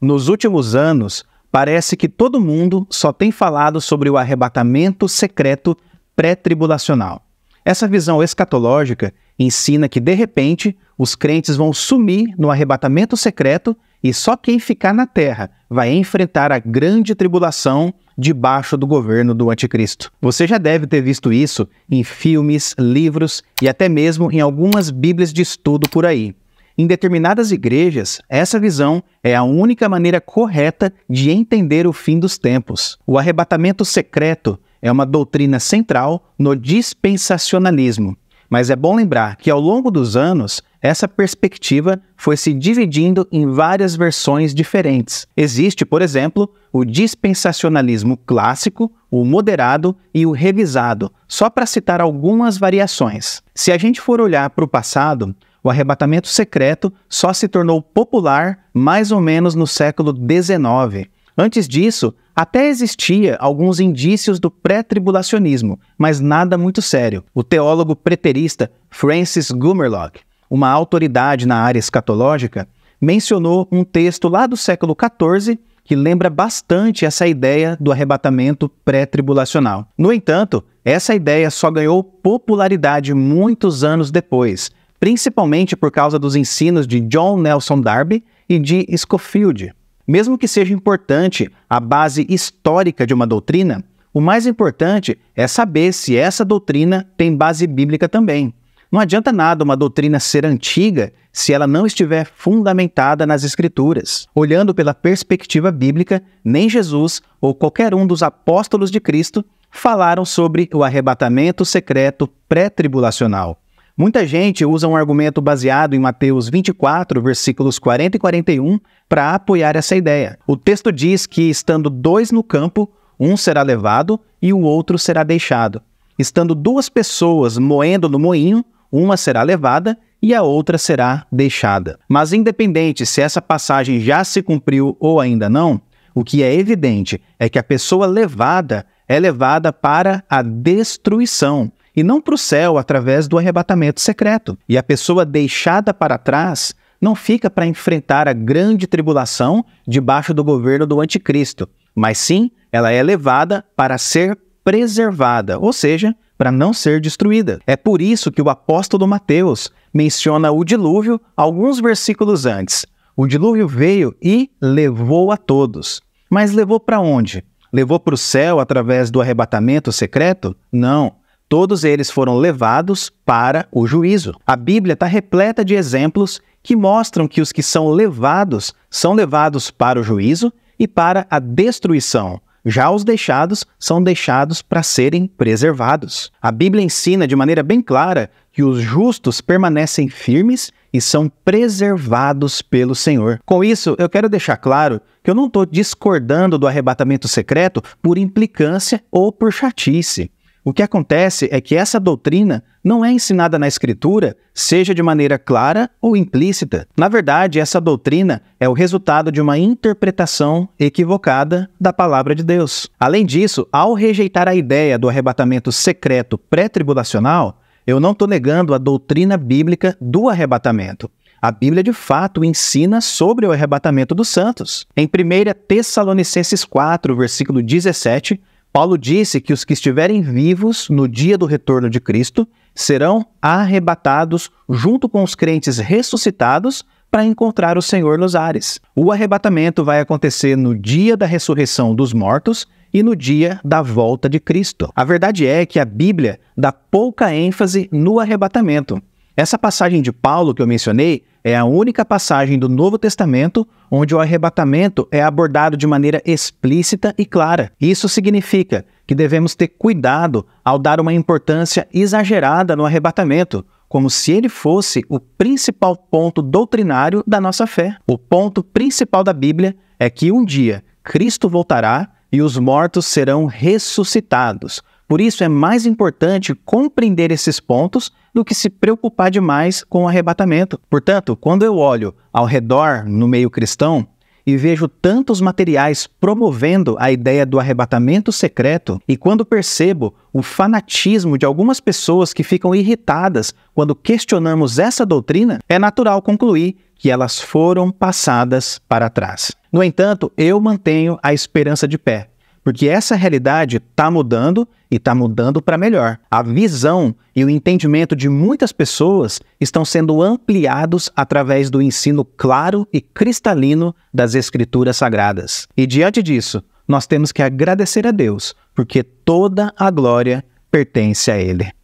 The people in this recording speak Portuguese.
Nos últimos anos, parece que todo mundo só tem falado sobre o arrebatamento secreto pré-tribulacional. Essa visão escatológica ensina que, de repente, os crentes vão sumir no arrebatamento secreto e só quem ficar na terra vai enfrentar a grande tribulação debaixo do governo do anticristo. Você já deve ter visto isso em filmes, livros e até mesmo em algumas bíblias de estudo por aí. Em determinadas igrejas, essa visão é a única maneira correta de entender o fim dos tempos. O arrebatamento secreto é uma doutrina central no dispensacionalismo. Mas é bom lembrar que ao longo dos anos, essa perspectiva foi se dividindo em várias versões diferentes. Existe, por exemplo, o dispensacionalismo clássico, o moderado e o revisado, só para citar algumas variações. Se a gente for olhar para o passado, o arrebatamento secreto só se tornou popular mais ou menos no século XIX. Antes disso, até existia alguns indícios do pré-tribulacionismo, mas nada muito sério. O teólogo preterista Francis Gumerlock, uma autoridade na área escatológica, mencionou um texto lá do século XIV que lembra bastante essa ideia do arrebatamento pré-tribulacional. No entanto, essa ideia só ganhou popularidade muitos anos depois, principalmente por causa dos ensinos de John Nelson Darby e de Scofield. Mesmo que seja importante a base histórica de uma doutrina, o mais importante é saber se essa doutrina tem base bíblica também. Não adianta nada uma doutrina ser antiga se ela não estiver fundamentada nas Escrituras. Olhando pela perspectiva bíblica, nem Jesus ou qualquer um dos apóstolos de Cristo falaram sobre o arrebatamento secreto pré-tribulacional. Muita gente usa um argumento baseado em Mateus 24, versículos 40 e 41, para apoiar essa ideia. O texto diz que, estando dois no campo, um será levado e o outro será deixado. Estando duas pessoas moendo no moinho, uma será levada e a outra será deixada. Mas, independente se essa passagem já se cumpriu ou ainda não, o que é evidente é que a pessoa levada é levada para a destruição, e não para o céu através do arrebatamento secreto. E a pessoa deixada para trás não fica para enfrentar a grande tribulação debaixo do governo do anticristo, mas sim ela é levada para ser preservada, ou seja, para não ser destruída. É por isso que o apóstolo Mateus menciona o dilúvio alguns versículos antes. O dilúvio veio e levou a todos. Mas levou para onde? Levou para o céu através do arrebatamento secreto? Não. Todos eles foram levados para o juízo. A Bíblia está repleta de exemplos que mostram que os que são levados são levados para o juízo e para a destruição. Já os deixados são deixados para serem preservados. A Bíblia ensina de maneira bem clara que os justos permanecem firmes e são preservados pelo Senhor. Com isso, eu quero deixar claro que eu não estou discordando do arrebatamento secreto por implicância ou por chatice. O que acontece é que essa doutrina não é ensinada na Escritura, seja de maneira clara ou implícita. Na verdade, essa doutrina é o resultado de uma interpretação equivocada da palavra de Deus. Além disso, ao rejeitar a ideia do arrebatamento secreto pré-tribulacional, eu não estou negando a doutrina bíblica do arrebatamento. A Bíblia de fato ensina sobre o arrebatamento dos santos. Em 1 Tessalonicenses 4, versículo 17, Paulo disse que os que estiverem vivos no dia do retorno de Cristo serão arrebatados junto com os crentes ressuscitados para encontrar o Senhor nos ares. O arrebatamento vai acontecer no dia da ressurreição dos mortos e no dia da volta de Cristo. A verdade é que a Bíblia dá pouca ênfase no arrebatamento. Essa passagem de Paulo que eu mencionei é a única passagem do Novo Testamento onde o arrebatamento é abordado de maneira explícita e clara. Isso significa que devemos ter cuidado ao dar uma importância exagerada no arrebatamento, como se ele fosse o principal ponto doutrinário da nossa fé. O ponto principal da Bíblia é que um dia Cristo voltará e os mortos serão ressuscitados. Por isso é mais importante compreender esses pontos do que se preocupar demais com o arrebatamento. Portanto, quando eu olho ao redor no meio cristão, e vejo tantos materiais promovendo a ideia do arrebatamento secreto, e quando percebo o fanatismo de algumas pessoas que ficam irritadas quando questionamos essa doutrina, é natural concluir que elas foram passadas para trás. No entanto, eu mantenho a esperança de pé, porque essa realidade está mudando e está mudando para melhor. A visão e o entendimento de muitas pessoas estão sendo ampliados através do ensino claro e cristalino das Escrituras Sagradas. E diante disso, nós temos que agradecer a Deus, porque toda a glória pertence a Ele.